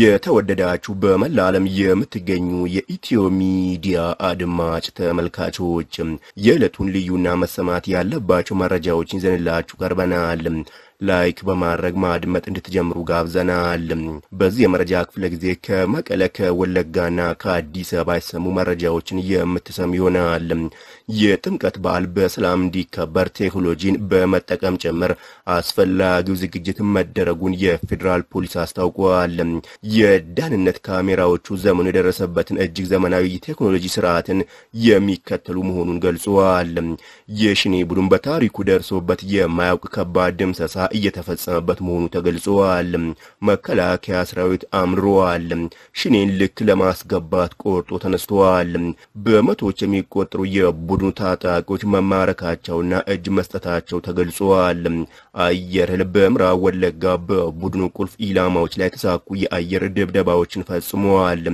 የተወደዳችሁ በመላ ዓለም የምትገኙ የኢትዮ ሚዲያ አድማጭ ተመልካቾች የዕለቱን ልዩና መሰማት ያለባቸው መረጃዎችን ይዘንላችሁ ቀርበናል። ላይክ በማድረግ ማድመጥ እንድትጀምሩ ጋብዘናል። በዚህ የመረጃ ክፍለ ጊዜ ከመቀለ ከወለጋና ከአዲስ አበባ የተሰሙ መረጃዎችን የምትሰሙ ይሆናል። የጥምቀት በዓል በሰላም እንዲከበር ቴክኖሎጂን በመጠቀም ጭምር አስፈላጊው ዝግጅት መደረጉን የፌዴራል ፖሊስ አስታውቋል። የደህንነት ካሜራዎቹ ዘመኑ የደረሰበትን እጅግ ዘመናዊ ቴክኖሎጂ ስርዓትን የሚከተሉ መሆኑን ገልጿል። የሽኔ ቡድን በታሪኩ ደርሶበት የማያውቅ ከባድ ድምሰሳ እየተፈጸመበት መሆኑ ተገልጸዋል። መከላከያ ሰራዊት አምርሯል። ሽኔን ልክ ለማስገባት ቆርጦ ተነስተዋል። በመቶዎች የሚቆጠሩ የቡድኑ ታጣቂዎች መማረካቸውና እጅ መስጠታቸው ተገልጸዋል። አየር ኃይል በምዕራብ ወለጋ በቡድኑ ቁልፍ ኢላማዎች ላይ የተሳኩ የአየር ድብደባዎችን ፈጽመዋል።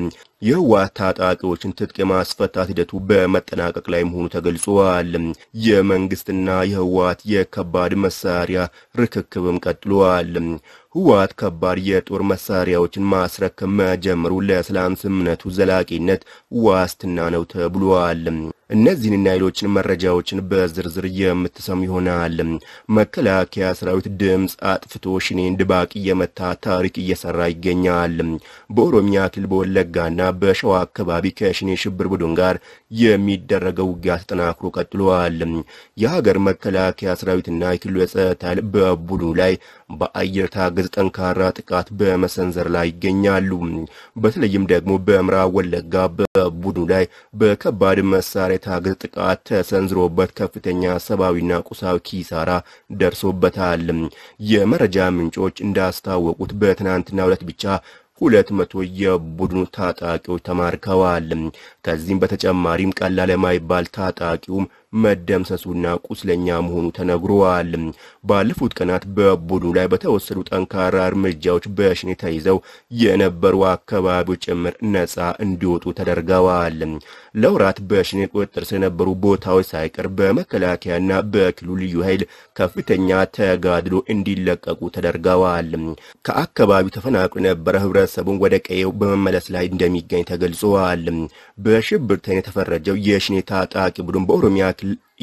የህወሓት ታጣቂዎችን ትጥቅ የማስፈታት ሂደቱ በመጠናቀቅ ላይ መሆኑ ተገልጿል። የመንግስትና የህወሓት የከባድ መሳሪያ ርክክብም ቀጥሏል። ህወሓት ከባድ የጦር መሳሪያዎችን ማስረከብ መጀመሩ ለሰላም ስምምነቱ ዘላቂነት ዋስትና ነው ተብሏል። እነዚህንና ሌሎችን መረጃዎችን በዝርዝር የምትሰሙ ይሆናል። መከላከያ ሰራዊት ድምፅ አጥፍቶ ሽኔን ድባቅ እየመታ ታሪክ እየሰራ ይገኛል። በኦሮሚያ ክልል በወለጋና በሸዋ አካባቢ ከሽኔ ሽብር ቡድን ጋር የሚደረገው ውጊያ ተጠናክሮ ቀጥሏል። የሀገር መከላከያ ሰራዊትና የክልሉ የጸጥታ ኃይል በቡድኑ ላይ በአየር ታገዝ ጠንካራ ጥቃት በመሰንዘር ላይ ይገኛሉ። በተለይም ደግሞ በምዕራብ ወለጋ በቡድኑ ላይ በከባድ መሳሪያ የታገዘ ጥቃት ተሰንዝሮበት ከፍተኛ ሰብአዊና ቁሳዊ ኪሳራ ደርሶበታል። የመረጃ ምንጮች እንዳስታወቁት በትናንትናው ዕለት ብቻ ሁለት መቶ የቡድኑ ታጣቂዎች ተማርከዋል። ከዚህም በተጨማሪም ቀላል የማይባል ታጣቂውም መደምሰሱና ቁስለኛ መሆኑ ተነግሯል። ባለፉት ቀናት በቡድኑ ላይ በተወሰዱ ጠንካራ እርምጃዎች በሽኔ ተይዘው የነበሩ አካባቢዎች ጭምር ነጻ እንዲወጡ ተደርገዋል። ለወራት በሽኔ ቁጥጥር ስለነበሩ ቦታዎች ሳይቀር በመከላከያና በክልሉ ልዩ ኃይል ከፍተኛ ተጋድሎ እንዲለቀቁ ተደርገዋል። ከአካባቢው ተፈናቅሎ የነበረ ህብረተሰቡን ወደ ቀየው በመመለስ ላይ እንደሚገኝ ተገልጿል። በሽብርተኛ የተፈረጀው የሽኔ ታጣቂ ቡድን በኦሮሚያ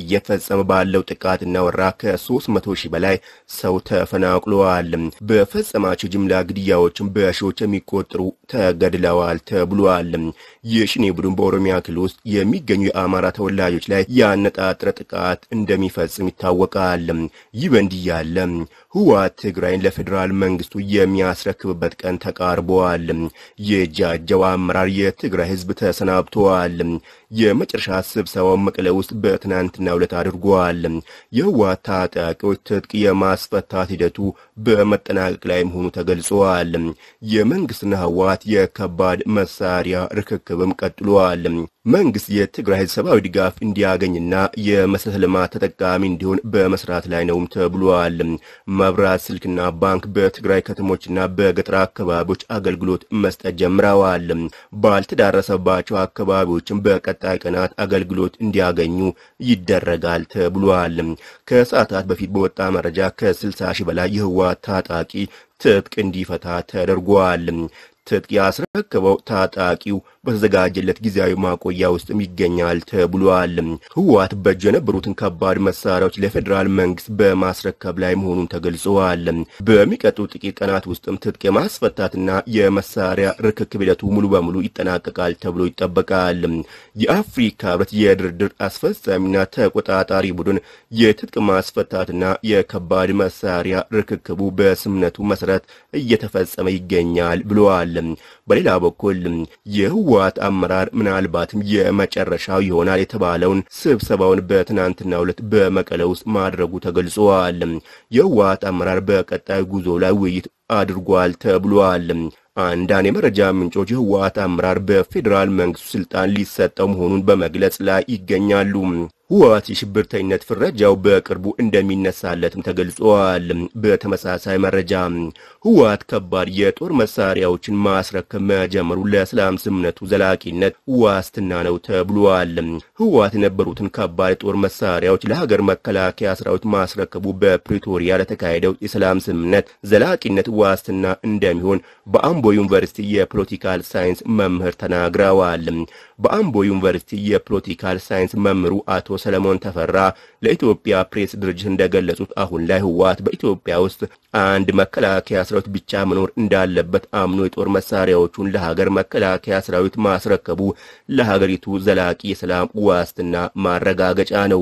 እየፈጸመ ባለው ጥቃትና ወራ ከ300 ሺህ በላይ ሰው ተፈናቅሏል በፈጸማቸው ጅምላ ግድያዎችም በሺዎች የሚቆጠሩ ተገድለዋል ተብሏል። የሽኔ ቡድን በኦሮሚያ ክልል ውስጥ የሚገኙ የአማራ ተወላጆች ላይ ያነጣጠረ ጥቃት እንደሚፈጽም ይታወቃል። ይህ በእንዲህ ያለ ህወሓት ትግራይን ለፌዴራል መንግስቱ የሚያስረክብበት ቀን ተቃርበዋል። የጃጀው አመራር የትግራይ ህዝብ ተሰናብተዋል። የመጨረሻ ስብሰባው መቀለ ውስጥ በትናንት በትናንትናው ዕለት አድርጓል። የህወሓት ታጣቂዎች ትጥቅ የማስፈታት ሂደቱ በመጠናቀቅ ላይ መሆኑ ተገልጿል። የመንግስትና ህወሓት የከባድ መሳሪያ ርክክብም ቀጥሏል። መንግስት የትግራይ ሰብአዊ ድጋፍ እንዲያገኝና የመሰረተ ልማት ተጠቃሚ እንዲሆን በመስራት ላይ ነውም ተብሏል። መብራት፣ ስልክና ባንክ በትግራይ ከተሞችና በገጠር አካባቢዎች አገልግሎት መስጠት ጀምረዋል። ባልተዳረሰባቸው አካባቢዎችም በቀጣይ ቀናት አገልግሎት እንዲያገኙ ይደረጋል ተብሏል። ከሰዓታት በፊት በወጣ መረጃ ከ60 ሺህ በላይ የህወሓት ታጣቂ ትጥቅ እንዲፈታ ተደርጓል። ትጥቅ ያስረከበው ታጣቂው በተዘጋጀለት ጊዜያዊ ማቆያ ውስጥም ይገኛል ተብሏል። ህወሓት በእጁ የነበሩትን ከባድ መሳሪያዎች ለፌዴራል መንግስት በማስረከብ ላይ መሆኑን ተገልጸዋል። በሚቀጥሉ ጥቂት ቀናት ውስጥም ትጥቅ የማስፈታትና የመሳሪያ ርክክብ ሂደቱ ሙሉ በሙሉ ይጠናቀቃል ተብሎ ይጠበቃል። የአፍሪካ ህብረት የድርድር አስፈጻሚና ተቆጣጣሪ ቡድን የትጥቅ ማስፈታትና የከባድ መሳሪያ ርክክቡ በስምነቱ መሰረት እየተፈጸመ ይገኛል ብለዋል። ተናግረዋል። በሌላ በኩል የህወሓት አመራር ምናልባትም የመጨረሻው ይሆናል የተባለውን ስብሰባውን በትናንትናው ዕለት በመቀለ ውስጥ ማድረጉ ተገልጿል። የህወሓት አመራር በቀጣይ ጉዞ ላይ ውይይት አድርጓል ተብሏል። አንዳንድ የመረጃ ምንጮች የህወሓት አመራር በፌዴራል መንግስቱ ስልጣን ሊሰጠው መሆኑን በመግለጽ ላይ ይገኛሉ። ህወሓት የሽብርተኝነት ፍረጃው በቅርቡ እንደሚነሳለትም ተገልጿል። በተመሳሳይ መረጃ ህወሓት ከባድ የጦር መሳሪያዎችን ማስረከብ መጀመሩ ለሰላም ስምነቱ ዘላቂነት ዋስትና ነው ተብሏል። ህወሓት የነበሩትን ከባድ የጦር መሳሪያዎች ለሀገር መከላከያ ሰራዊት ማስረከቡ በፕሪቶሪያ ለተካሄደው የሰላም ስምነት ዘላቂነት ዋስትና እንደሚሆን በአምቦ ዩኒቨርሲቲ የፖለቲካል ሳይንስ መምህር ተናግረዋል። በአምቦ ዩኒቨርሲቲ የፖለቲካል ሳይንስ መምህሩ አቶ አቶ ሰለሞን ተፈራ ለኢትዮጵያ ፕሬስ ድርጅት እንደገለጹት አሁን ላይ ህወሓት በኢትዮጵያ ውስጥ አንድ መከላከያ ሰራዊት ብቻ መኖር እንዳለበት አምኖ የጦር መሳሪያዎቹን ለሀገር መከላከያ ሰራዊት ማስረከቡ ለሀገሪቱ ዘላቂ የሰላም ዋስትና ማረጋገጫ ነው።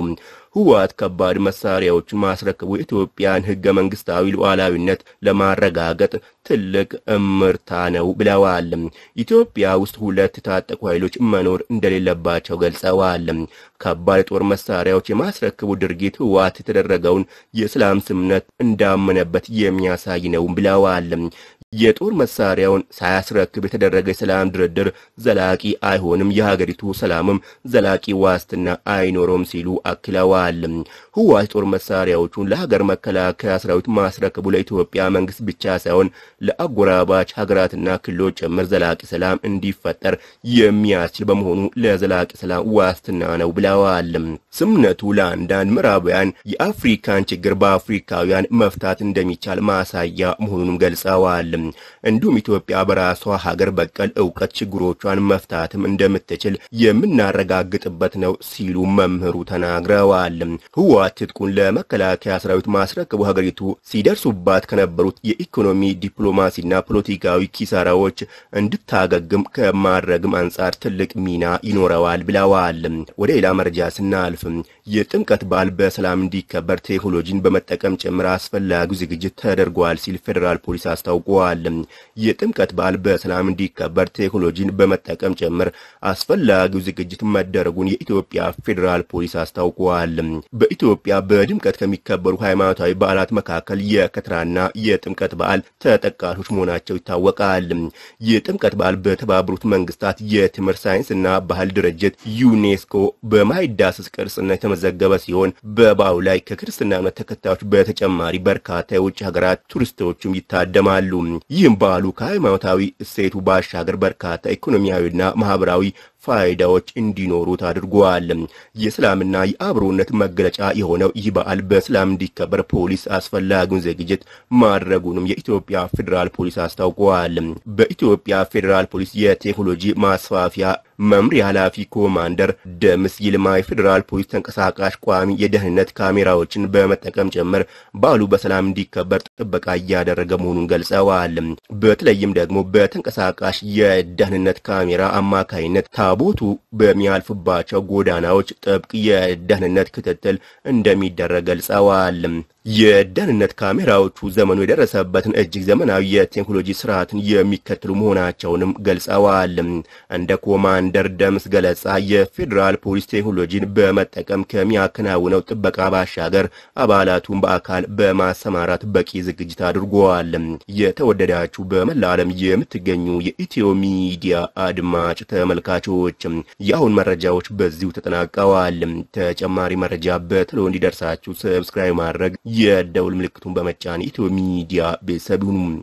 ህወሓት ከባድ መሳሪያዎችን ማስረከቡ ኢትዮጵያን ህገ መንግስታዊ ሉዓላዊነት ለማረጋገጥ ትልቅ እምርታ ነው ብለዋል። ኢትዮጵያ ውስጥ ሁለት የታጠቁ ኃይሎች መኖር እንደሌለባቸው ገልጸዋል። ከባድ ጦር መሳሪያዎች የማስረክቡ ድርጊት ህወሓት የተደረገውን የሰላም ስምምነት እንዳመነበት የሚያሳይ ነው ብለዋል። የጦር መሳሪያውን ሳያስረክብ የተደረገ የሰላም ድርድር ዘላቂ አይሆንም፣ የሀገሪቱ ሰላምም ዘላቂ ዋስትና አይኖረውም ሲሉ አክለዋል። ህዋት የጦር መሳሪያዎቹን ለሀገር መከላከያ ሰራዊት ማስረከቡ ለኢትዮጵያ መንግስት ብቻ ሳይሆን ለአጎራባች ሀገራትና ክልሎች ጭምር ዘላቂ ሰላም እንዲፈጠር የሚያስችል በመሆኑ ለዘላቂ ሰላም ዋስትና ነው ብለዋል። ስምነቱ ለአንዳንድ ምዕራባውያን የአፍሪካን ችግር በአፍሪካውያን መፍታት እንደሚቻል ማሳያ መሆኑንም ገልጸዋል። እንዲሁም ኢትዮጵያ በራሷ ሀገር በቀል እውቀት ችግሮቿን መፍታትም እንደምትችል የምናረጋግጥበት ነው ሲሉ መምህሩ ተናግረዋል። ህወሓት ትጥቁን ለመከላከያ ሰራዊት ማስረከቡ ሀገሪቱ ሲደርሱባት ከነበሩት የኢኮኖሚ ዲፕሎማሲና ፖለቲካዊ ኪሳራዎች እንድታገግም ከማድረግም አንጻር ትልቅ ሚና ይኖረዋል ብለዋል። ወደ ሌላ መረጃ ስናልፍ የጥምቀት በዓል በሰላም እንዲከበር ቴክኖሎጂን በመጠቀም ጭምር አስፈላጊው ዝግጅት ተደርጓል ሲል ፌዴራል ፖሊስ አስታውቋል። ተናግረዋል። የጥምቀት በዓል በሰላም እንዲከበር ቴክኖሎጂን በመጠቀም ጭምር አስፈላጊው ዝግጅት መደረጉን የኢትዮጵያ ፌዴራል ፖሊስ አስታውቋል። በኢትዮጵያ በድምቀት ከሚከበሩ ሃይማኖታዊ በዓላት መካከል የከትራና የጥምቀት በዓል ተጠቃሾች መሆናቸው ይታወቃል። የጥምቀት በዓል በተባበሩት መንግስታት የትምህርት ሳይንስና ባህል ድርጅት ዩኔስኮ በማይዳሰስ ቅርስነት የተመዘገበ ሲሆን በበዓሉ ላይ ከክርስትና እምነት ተከታዮች በተጨማሪ በርካታ የውጭ ሀገራት ቱሪስቶችም ይታደማሉ። ይህም ባህሉ ከሃይማኖታዊ እሴቱ ባሻገር በርካታ ኢኮኖሚያዊና ማህበራዊ ፋይዳዎች እንዲኖሩት አድርጓል። የሰላምና የአብሮነት መገለጫ የሆነው ይህ በዓል በሰላም እንዲከበር ፖሊስ አስፈላጊውን ዝግጅት ማድረጉንም የኢትዮጵያ ፌዴራል ፖሊስ አስታውቋል። በኢትዮጵያ ፌዴራል ፖሊስ የቴክኖሎጂ ማስፋፊያ መምሪያ ኃላፊ ኮማንደር ደምስ ይልማ የፌዴራል ፖሊስ ተንቀሳቃሽ ቋሚ የደህንነት ካሜራዎችን በመጠቀም ጭምር በዓሉ በሰላም እንዲከበር ጥበቃ እያደረገ መሆኑን ገልጸዋል። በተለይም ደግሞ በተንቀሳቃሽ የደህንነት ካሜራ አማካይነት ታ ታቦቱ በሚያልፍባቸው ጎዳናዎች ጥብቅ የደህንነት ክትትል እንደሚደረግ ገልጸዋል። የደህንነት ካሜራዎቹ ዘመኑ የደረሰበትን እጅግ ዘመናዊ የቴክኖሎጂ ስርዓትን የሚከተሉ መሆናቸውንም ገልጸዋል። እንደ ኮማንደር ደምስ ገለጻ የፌዴራል ፖሊስ ቴክኖሎጂን በመጠቀም ከሚያከናውነው ጥበቃ ባሻገር አባላቱን በአካል በማሰማራት በቂ ዝግጅት አድርጓል። የተወደዳችሁ በመላ ዓለም የምትገኙ የኢትዮ ሚዲያ አድማጭ ተመልካቾች የአሁን መረጃዎች በዚሁ ተጠናቀዋል። ተጨማሪ መረጃ በቶሎ እንዲደርሳችሁ ሰብስክራይብ ማድረግ የደውል ምልክቱን በመጫን ኢትዮ ሚዲያ ቤተሰብ ይሁኑ።